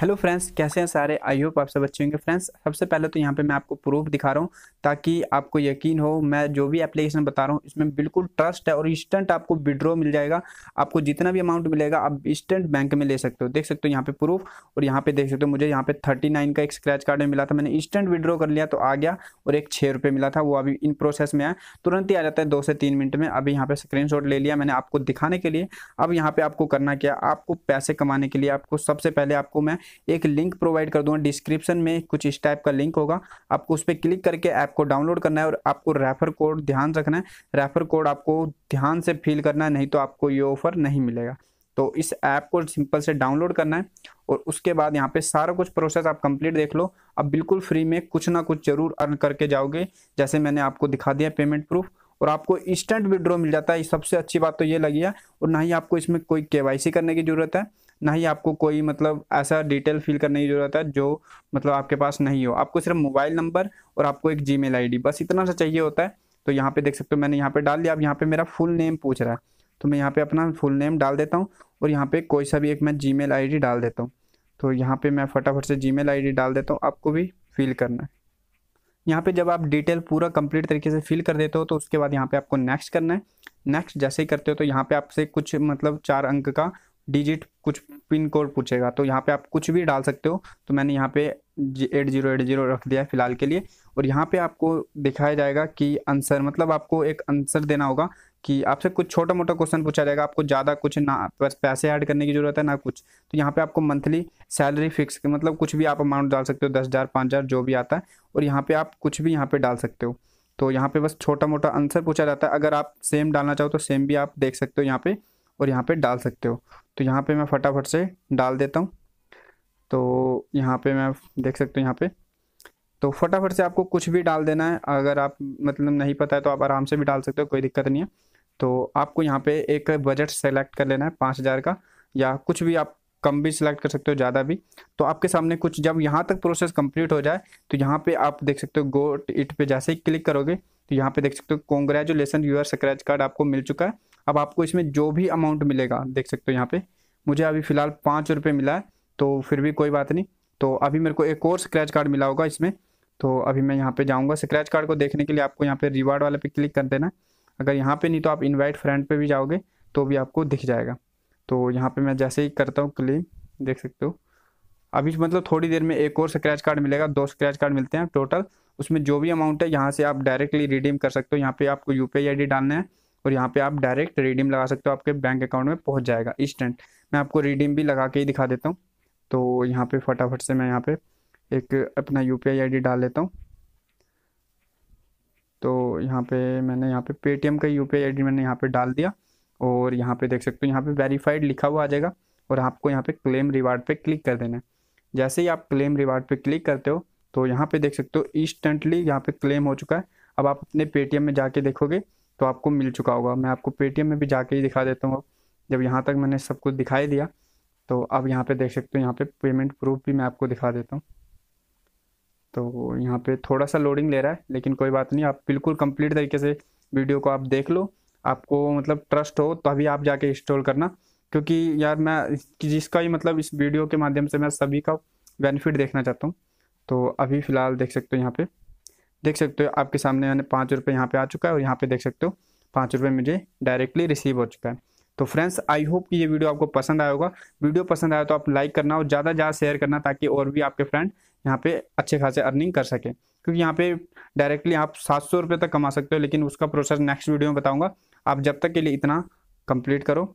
hello friends कैसे हैं सारे आई होप आप सब अच्छे होंगे फ्रेंड्स सबसे पहले तो यहाँ पे मैं आपको प्रूफ दिखा रहा हूँ ताकि आपको यकीन हो मैं जो भी एप्लीकेशन बता रहा हूँ इसमें बिल्कुल ट्रस्ट है और इंस्टेंट आपको विड्रॉ मिल जाएगा आपको जितना भी अमाउंट मिलेगा आप इंस्टेंट बैंक में ले सकते हो देख सकते हो यहाँ पे प्रूफ और यहाँ पे देख सकते हो मुझे यहाँ पे थर्टी का एक स्क्रैच कार्ड में मिला था मैंने इंस्टेंट विड्रॉ कर लिया तो आ गया और एक छः मिला था वो अभी इन प्रोसेस में आया तुरंत ही आ जाता है दो से तीन मिनट में अभी यहाँ पे स्क्रीन ले लिया मैंने आपको दिखाने के लिए अब यहाँ पे आपको करना क्या आपको पैसे कमाने के लिए आपको सबसे पहले आपको मैं एक लिंक प्रोवाइड कर दूंगा डिस्क्रिप्शन में कुछ इस टाइप का लिंक होगा आपको उस पर क्लिक करके ऐप को डाउनलोड करना है और आपको रेफर कोड ध्यान रखना है रेफर कोड आपको ध्यान से फिल करना है नहीं तो आपको ये ऑफर नहीं मिलेगा तो इस ऐप को सिंपल से डाउनलोड करना है और उसके बाद यहाँ पे सारा कुछ प्रोसेस आप कंप्लीट देख लो अब बिल्कुल फ्री में कुछ ना कुछ जरूर अर्न करके जाओगे जैसे मैंने आपको दिखा दिया पेमेंट प्रूफ और आपको इंस्टेंट विड्रॉ मिल जाता है सबसे अच्छी बात तो ये लगी है और ना ही आपको इसमें कोई केवाईसी करने की जरूरत है ना ही आपको कोई मतलब ऐसा डिटेल फिल करने की ज़रूरत है जो मतलब आपके पास नहीं हो आपको सिर्फ मोबाइल नंबर और आपको एक जी मेल बस इतना सा चाहिए होता है तो यहाँ पे देख सकते हो मैंने यहाँ पे डाल दिया अब यहाँ पे मेरा फुल नेम पूछ रहा है तो मैं यहाँ पे अपना फुल नेम डाल देता हूँ और यहाँ पे कोई सा भी एक मैं जी मेल डाल देता हूँ तो यहाँ पे मैं फटाफट से जी मेल डाल देता हूँ आपको भी फिल करना है यहाँ पे जब आप डिटेल पूरा कंप्लीट तरीके से फिल कर देते हो तो उसके बाद यहाँ पे आपको नेक्स्ट करना है नेक्स्ट जैसे ही करते हो तो यहाँ पे आपसे कुछ मतलब चार अंक का डिजिट कुछ पिन कोड पूछेगा तो यहाँ पे आप कुछ भी डाल सकते हो तो मैंने यहाँ पे एट जीरो एट जीरो रख दिया है फिलहाल के लिए और यहाँ पे आपको दिखाया जाएगा कि आंसर मतलब आपको एक आंसर देना होगा कि आपसे कुछ छोटा मोटा क्वेश्चन पूछा जाएगा आपको ज़्यादा कुछ ना पैसे ऐड करने की ज़रूरत है ना कुछ तो यहाँ पे आपको मंथली सैलरी फिक्स मतलब कुछ भी आप अमाउंट डाल सकते हो दस हज़ार पाँच हज़ार जो भी आता है और यहाँ पे आप कुछ भी यहाँ पे डाल सकते हो तो यहाँ पे बस छोटा मोटा आंसर पूछा जाता है अगर आप सेम डालना चाहो तो सेम भी आप देख सकते हो यहाँ पे और यहाँ पे डाल सकते हो तो यहाँ पे मैं फटाफट से डाल देता हूँ तो यहाँ पे मैं देख सकते हूँ यहाँ पे तो फटाफट से आपको कुछ भी डाल देना है अगर आप मतलब नहीं पता है तो आप आराम से भी डाल सकते हो कोई दिक्कत नहीं है तो आपको यहाँ पे एक बजट सेलेक्ट कर लेना है पाँच हज़ार का या कुछ भी आप कम भी सिलेक्ट कर सकते हो ज़्यादा भी तो आपके सामने कुछ जब यहाँ तक प्रोसेस कंप्लीट हो जाए तो यहाँ पे आप देख सकते हो गोट इट पे जैसे ही क्लिक करोगे तो यहाँ पे देख सकते हो कॉन्ग्रेचुलेसन यूर स्क्रैच कार्ड आपको मिल चुका है अब आपको इसमें जो भी अमाउंट मिलेगा देख सकते हो यहाँ पे मुझे अभी फिलहाल पाँच रुपये मिला है तो फिर भी कोई बात नहीं तो अभी मेरे को एक और स्क्रैच कार्ड मिला होगा इसमें तो अभी मैं यहाँ पे जाऊँगा स्क्रैच कार्ड को देखने के लिए आपको यहाँ पे रिवार्ड वाले पे क्लिक कर देना अगर यहाँ पे नहीं तो आप इन्वाइट फ्रेंड पे भी जाओगे तो भी आपको दिख जाएगा तो यहाँ पे मैं जैसे ही करता हूँ क्लिक देख सकते हो अभी मतलब थोड़ी देर में एक और स्क्रैच कार्ड मिलेगा दो स्क्रैच कार्ड मिलते हैं टोटल उसमें जो भी अमाउंट है यहाँ से आप डायरेक्टली रिडीम कर सकते हो यहाँ पे आपको यू पी आई डालना है और यहाँ पे आप डायरेक्ट रिडीम लगा सकते हो आपके बैंक अकाउंट में पहुँच जाएगा इंस्टेंट मैं आपको रिडीम भी लगा के ही दिखा देता हूँ तो यहाँ पे फटाफट से मैं यहाँ पे एक अपना यू पी डाल लेता हूँ तो यहाँ पे मैंने यहाँ पे पेटीएम का यू पी मैंने यहाँ पे डाल दिया और यहाँ पे देख सकते हो यहाँ पे वेरीफाइड लिखा हुआ आ जाएगा और आपको यहाँ पे क्लेम रिवार्ड पे क्लिक कर देना है जैसे ही आप क्लेम रिवार्ड पे क्लिक करते हो तो यहाँ पे देख सकते हो इंस्टेंटली यहाँ पे क्लेम हो चुका है अब आप अपने पेटीएम में जाके देखोगे तो आपको मिल चुका होगा मैं आपको पेटीएम में भी जाके ही दिखा देता हूँ जब यहाँ तक मैंने सब कुछ दिखाई दिया तो अब यहाँ पे देख सकते हो यहाँ पे पेमेंट प्रूफ भी मैं आपको दिखा देता हूँ तो यहाँ पे थोड़ा सा लोडिंग ले रहा है लेकिन कोई बात नहीं आप बिल्कुल कंप्लीट तरीके से वीडियो को आप देख लो आपको मतलब ट्रस्ट हो तभी आप जाके इंस्टॉल करना क्योंकि यार मैं जिसका ही मतलब इस वीडियो के माध्यम से मैं सभी का बेनिफिट देखना चाहता हूँ तो अभी फ़िलहाल देख सकते हो यहाँ पे देख सकते हो आपके सामने मैंने पाँच रुपये यहाँ पर आ चुका है और यहाँ पे देख सकते हो पाँच रुपये मुझे डायरेक्टली रिसीव हो चुका है तो फ्रेंड्स आई होप कि ये वीडियो आपको पसंद आया होगा वीडियो पसंद आया तो आप लाइक करना और ज़्यादा ज़्यादा शेयर करना ताकि और भी आपके फ्रेंड यहाँ पे अच्छे खासे अर्निंग कर सकें क्योंकि यहाँ पे डायरेक्टली आप सात सौ तक कमा सकते हो लेकिन उसका प्रोसेस नेक्स्ट वीडियो में बताऊँगा आप जब तक के लिए इतना कंप्लीट करो